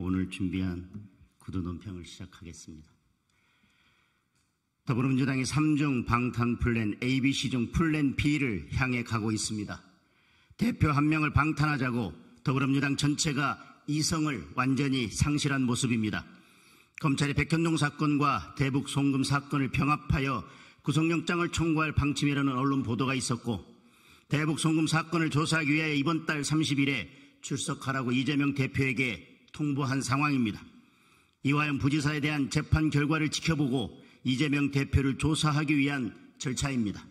오늘 준비한 구두 논평을 시작하겠습니다. 더불어민주당의 3종 방탄 플랜 a b c 중 플랜 B를 향해 가고 있습니다. 대표 한 명을 방탄하자고 더불어민주당 전체가 이성을 완전히 상실한 모습입니다. 검찰이 백현동 사건과 대북 송금 사건을 병합하여 구속영장을 청구할 방침이라는 언론 보도가 있었고 대북 송금 사건을 조사하기 위해 이번 달 30일에 출석하라고 이재명 대표에게 통보한 상황입니다. 이화영 부지사에 대한 재판 결과를 지켜보고 이재명 대표를 조사하기 위한 절차입니다.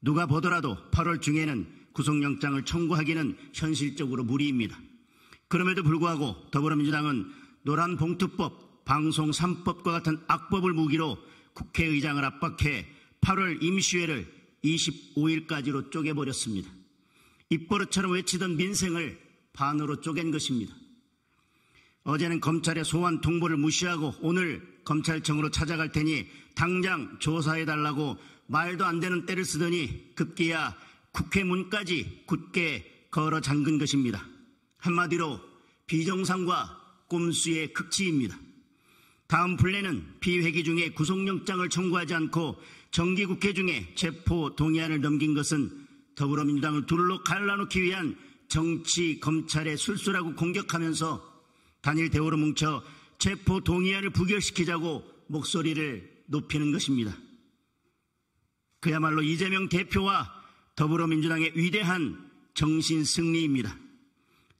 누가 보더라도 8월 중에는 구속영장을 청구하기는 현실적으로 무리입니다. 그럼에도 불구하고 더불어민주당은 노란 봉투법, 방송 3법과 같은 악법을 무기로 국회의장을 압박해 8월 임시회를 25일까지로 쪼개버렸습니다. 입버릇처럼 외치던 민생을 반으로 쪼갠 것입니다. 어제는 검찰의 소환 통보를 무시하고 오늘 검찰청으로 찾아갈 테니 당장 조사해달라고 말도 안 되는 때를 쓰더니 급기야 국회 문까지 굳게 걸어 잠근 것입니다. 한마디로 비정상과 꼼수의 극치입니다. 다음 플랜은 비회기 중에 구속영장을 청구하지 않고 정기국회 중에 체포 동의안을 넘긴 것은 더불어민주당을 둘로 갈라놓기 위한 정치 검찰의 술수라고 공격하면서 단일 대우로 뭉쳐 체포 동의안을 부결시키자고 목소리를 높이는 것입니다. 그야말로 이재명 대표와 더불어민주당의 위대한 정신 승리입니다.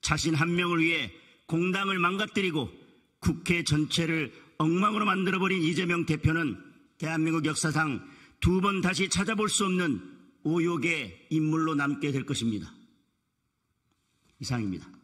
자신 한 명을 위해 공당을 망가뜨리고 국회 전체를 엉망으로 만들어버린 이재명 대표는 대한민국 역사상 두 번 다시 찾아볼 수 없는 오욕의 인물로 남게 될 것입니다. 이상입니다.